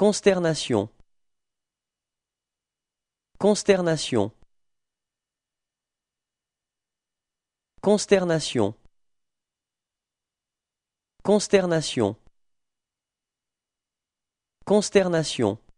Consternation Consternation Consternation Consternation Consternation